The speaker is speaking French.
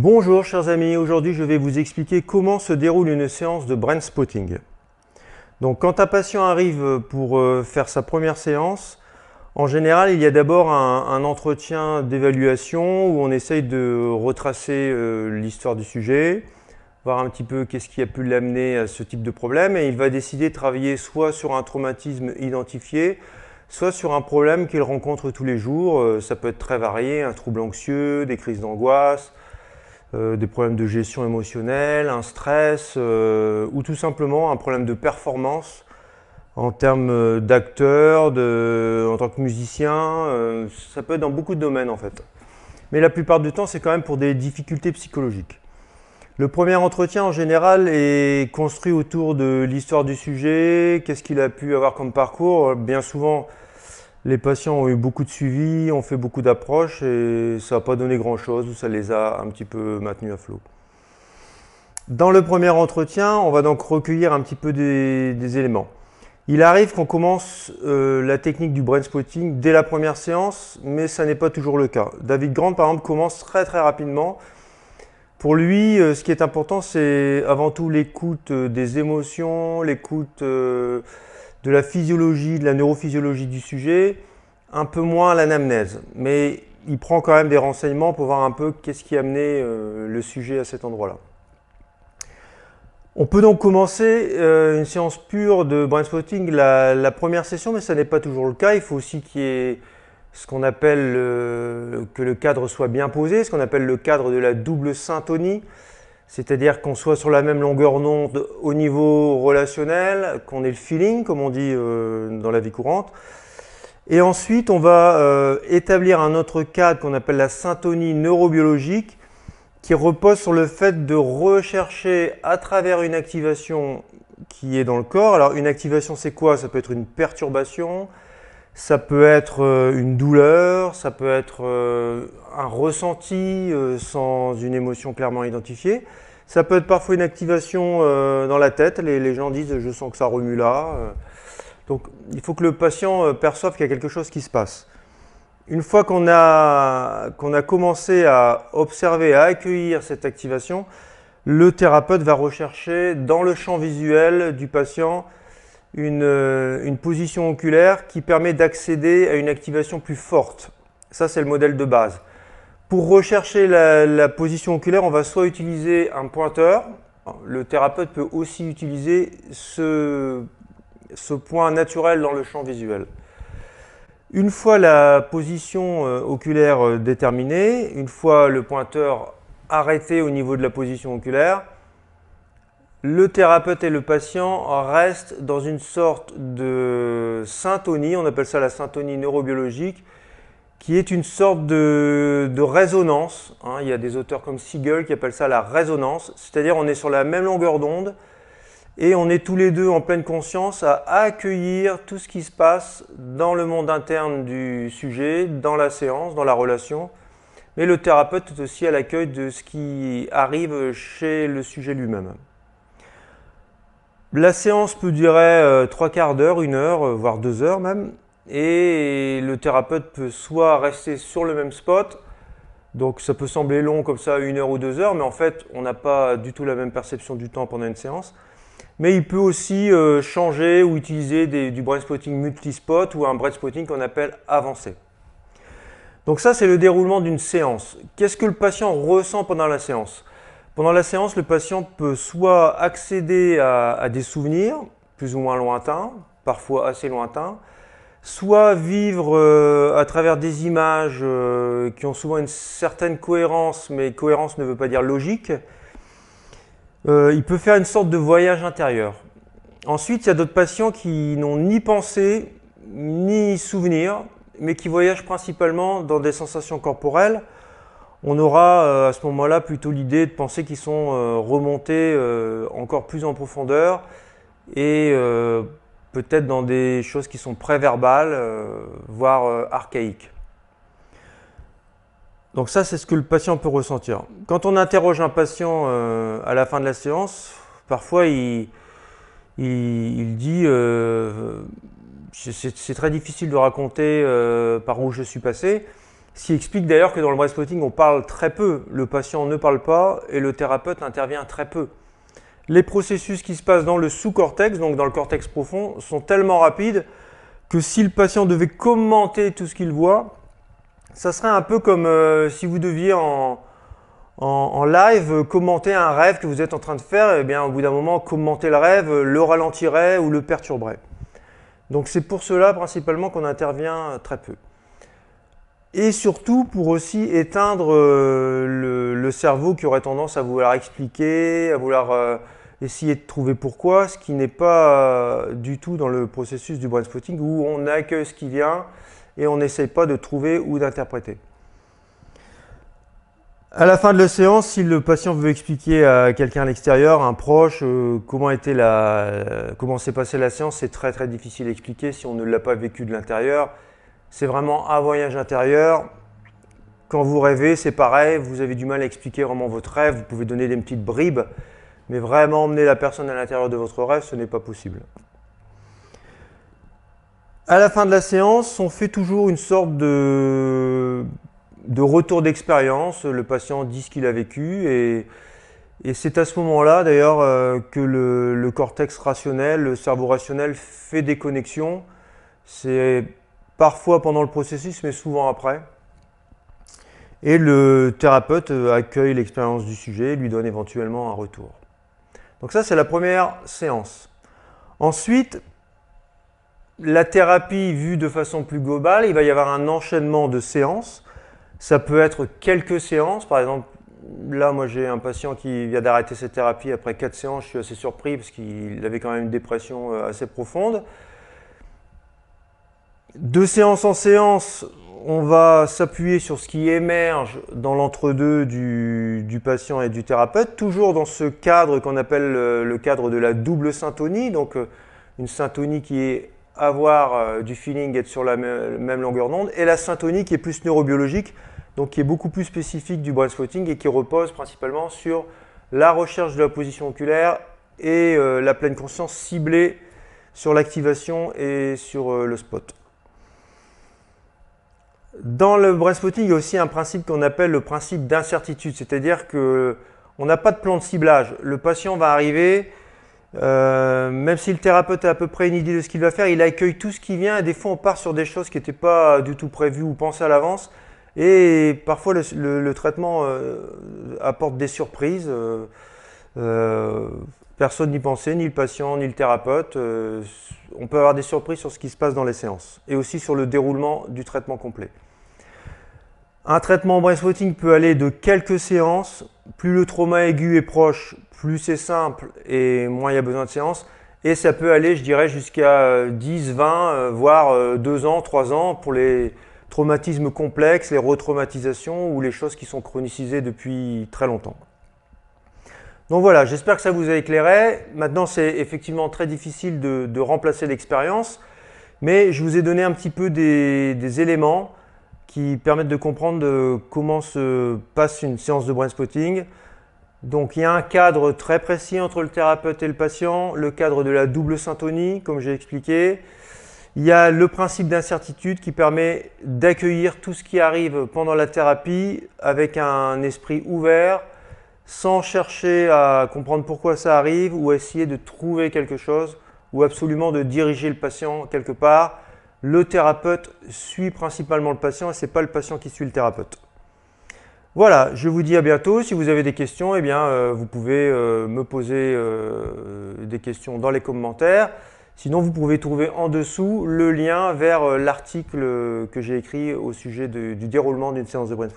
Bonjour chers amis, aujourd'hui je vais vous expliquer comment se déroule une séance de brain spotting. Donc quand un patient arrive pour euh, faire sa première séance, en général il y a d'abord un, entretien d'évaluation où on essaye de retracer euh, l'histoire du sujet, voir un petit peu qu'est-ce qui a pu l'amener à ce type de problème et il va décider de travailler soit sur un traumatisme identifié, soit sur un problème qu'il rencontre tous les jours, euh, ça peut être très varié, un trouble anxieux, des crises d'angoisse, euh, des problèmes de gestion émotionnelle, un stress euh, ou tout simplement un problème de performance en termes euh, d'acteur, en tant que musicien. ça peut être dans beaucoup de domaines en fait. Mais la plupart du temps, c'est quand même pour des difficultés psychologiques. Le premier entretien en général est construit autour de l'histoire du sujet, qu'est-ce qu'il a pu avoir comme parcours. Bien souvent, les patients ont eu beaucoup de suivi, ont fait beaucoup d'approches et ça n'a pas donné grand-chose ou ça les a un petit peu maintenus à flot. Dans le premier entretien, on va donc recueillir un petit peu des, éléments. Il arrive qu'on commence euh, la technique du brain spotting dès la première séance, mais ça n'est pas toujours le cas. David Grant, par exemple, commence très très rapidement. Pour lui, euh, ce qui est important, c'est avant tout l'écoute euh, des émotions, l'écoute de la physiologie, de la neurophysiologie du sujet, un peu moins l'anamnèse, mais il prend quand même des renseignements pour voir un peu qu'est-ce qui a amené euh, le sujet à cet endroit-là. On peut donc commencer euh, une séance pure de brain la, la première session, mais ça n'est pas toujours le cas. Il faut aussi qu'il y ait ce qu'on appelle que le cadre soit bien posé, ce qu'on appelle le cadre de la double syntonie, c'est-à-dire qu'on soit sur la même longueur d'onde au niveau relationnel, qu'on ait le feeling, comme on dit euh, dans la vie courante, et ensuite, on va euh, établir un autre cadre qu'on appelle la syntonie neurobiologique, qui repose sur le fait de rechercher à travers une activation qui est dans le corps. Alors, une activation, c'est quoi Ça peut être une perturbation, ça peut être euh, une douleur, ça peut être euh, un ressenti sans une émotion clairement identifiée. Ça peut être parfois une activation dans la tête. Les, gens disent je sens que ça remue là. Donc il faut que le patient euh, perçoive qu'il y a quelque chose qui se passe. Une fois qu'on a, a commencé à observer, à accueillir cette activation, le thérapeute va rechercher dans le champ visuel du patient euh, une, position oculaire qui permet d'accéder à une activation plus forte. Ça, c'est le modèle de base. Pour rechercher la, la position oculaire, on va soit utiliser un pointeur, le thérapeute peut aussi utiliser ce ce point naturel dans le champ visuel. Une fois la position euh, oculaire euh, déterminée, une fois le pointeur arrêté au niveau de la position oculaire, le thérapeute et le patient restent dans une sorte de syntonie, on appelle ça la syntonie neurobiologique, qui est une sorte de, résonance. Hein. il y a des auteurs comme Siegel qui appellent ça la résonance, c'est-à-dire on est sur la même longueur d'onde, et on est tous les deux en pleine conscience à accueillir tout ce qui se passe dans le monde interne du sujet, dans la séance, dans la relation. Mais le thérapeute est aussi à l'accueil de ce qui arrive chez le sujet lui-même. La séance peut durer euh, trois quarts d'heure, une heure, euh, voire deux heures même. Et le thérapeute peut soit rester sur le même spot, donc ça peut sembler long comme ça, une heure ou deux heures, mais en fait on n'a pas du tout la même perception du temps pendant une séance mais il peut aussi euh, changer ou utiliser du brain spotting multi-spot ou un brain spotting qu'on appelle avancé. Donc ça, c'est le déroulement d'une séance. Qu'est-ce que le patient ressent pendant la séance Pendant la séance, le patient peut soit accéder à, des souvenirs, plus ou moins lointains, parfois assez lointains, soit vivre euh, à travers des images euh, qui ont souvent une certaine cohérence, mais cohérence ne veut pas dire logique, euh, il peut faire une sorte de voyage intérieur. Ensuite, il y a d'autres patients qui n'ont ni pensée, ni souvenir, mais qui voyagent principalement dans des sensations corporelles. On aura euh, à ce moment-là plutôt l'idée de penser qu'ils sont euh, remontés encore plus en profondeur et peut-être dans des choses qui sont préverbales, voire archaïques. Donc ça, c'est ce que le patient peut ressentir. Quand on interroge un patient euh, à la fin de la séance, parfois il, il, dit, euh, c'est très difficile de raconter euh, par où je suis passé, ce qui explique d'ailleurs que dans le brainstorming on parle très peu, le patient ne parle pas et le thérapeute intervient très peu. Les processus qui se passent dans le sous-cortex, donc dans le cortex profond, sont tellement rapides que si le patient devait commenter tout ce qu'il voit, ça serait un peu comme euh, si vous deviez en, live commenter un rêve que vous êtes en train de faire, et eh bien au bout d'un moment, commenter le rêve le ralentirait ou le perturberait. Donc c'est pour cela principalement qu'on intervient très peu. Et surtout pour aussi éteindre euh, le, cerveau qui aurait tendance à vouloir expliquer, à vouloir euh, essayer de trouver pourquoi, ce qui n'est pas du tout dans le processus du brain spotting où on accueille ce qui vient et on n'essaye pas de trouver ou d'interpréter. À la fin de la séance, si le patient veut expliquer à quelqu'un à l'extérieur, un proche, euh, comment, était la, euh, comment s'est passée la séance, c'est très très difficile à expliquer si on ne l'a pas vécu de l'intérieur. C'est vraiment un voyage intérieur. Quand vous rêvez, c'est pareil, vous avez du mal à expliquer vraiment votre rêve, vous pouvez donner des petites bribes, mais vraiment emmener la personne à l'intérieur de votre rêve, ce n'est pas possible. À la fin de la séance, on fait toujours une sorte de, retour d'expérience. Le patient dit ce qu'il a vécu et, c'est à ce moment-là d'ailleurs euh, que le, le, cortex rationnel, le cerveau rationnel fait des connexions. C'est parfois pendant le processus mais souvent après. Et le thérapeute accueille l'expérience du sujet, lui donne éventuellement un retour. Donc ça c'est la première séance. Ensuite, la thérapie vue de façon plus globale, il va y avoir un enchaînement de séances. Ça peut être quelques séances, par exemple, là, moi, j'ai un patient qui vient d'arrêter sa thérapie après quatre séances. Je suis assez surpris parce qu'il avait quand même une dépression euh, assez profonde. De séance en séance, on va s'appuyer sur ce qui émerge dans l'entre-deux du, du, patient et du thérapeute, toujours dans ce cadre qu'on appelle euh, le cadre de la double syntonie, donc euh, une syntonie qui est avoir euh, du feeling, être sur la même longueur d'onde, et la syntonie qui est plus neurobiologique, donc qui est beaucoup plus spécifique du spotting et qui repose principalement sur la recherche de la position oculaire et euh, la pleine conscience ciblée sur l'activation et sur euh, le spot. Dans le spotting, il y a aussi un principe qu'on appelle le principe d'incertitude, c'est-à-dire qu'on n'a pas de plan de ciblage. Le patient va arriver, euh, même si le thérapeute a à peu près une idée de ce qu'il va faire, il accueille tout ce qui vient. Et des fois, on part sur des choses qui n'étaient pas du tout prévues ou pensées à l'avance. Et parfois, le, traitement euh, apporte des surprises. Euh, personne n'y pensait, ni le patient, ni le thérapeute. on peut avoir des surprises sur ce qui se passe dans les séances et aussi sur le déroulement du traitement complet. Un traitement breastfooting peut aller de quelques séances. Plus le trauma aigu est proche, plus c'est simple et moins il y a besoin de séances. Et ça peut aller, je dirais, jusqu'à 10, euh, 20, euh, voire 2 euh, ans, 3 ans pour les traumatismes complexes, les retraumatisations ou les choses qui sont chronicisées depuis très longtemps. Donc voilà, j'espère que ça vous a éclairé. Maintenant, c'est effectivement très difficile de, remplacer l'expérience, mais je vous ai donné un petit peu des éléments qui permettent de comprendre comment se passe une séance de brain spotting. Donc il y a un cadre très précis entre le thérapeute et le patient, le cadre de la double syntonie, comme j'ai expliqué. Il y a le principe d'incertitude qui permet d'accueillir tout ce qui arrive pendant la thérapie avec un esprit ouvert, sans chercher à comprendre pourquoi ça arrive ou essayer de trouver quelque chose ou absolument de diriger le patient quelque part le thérapeute suit principalement le patient et ce n'est pas le patient qui suit le thérapeute. Voilà, je vous dis à bientôt. Si vous avez des questions, eh bien, euh, vous pouvez euh, me poser euh, des questions dans les commentaires. Sinon, vous pouvez trouver en dessous le lien vers l'article que j'ai écrit au sujet du déroulement d'une séance de brain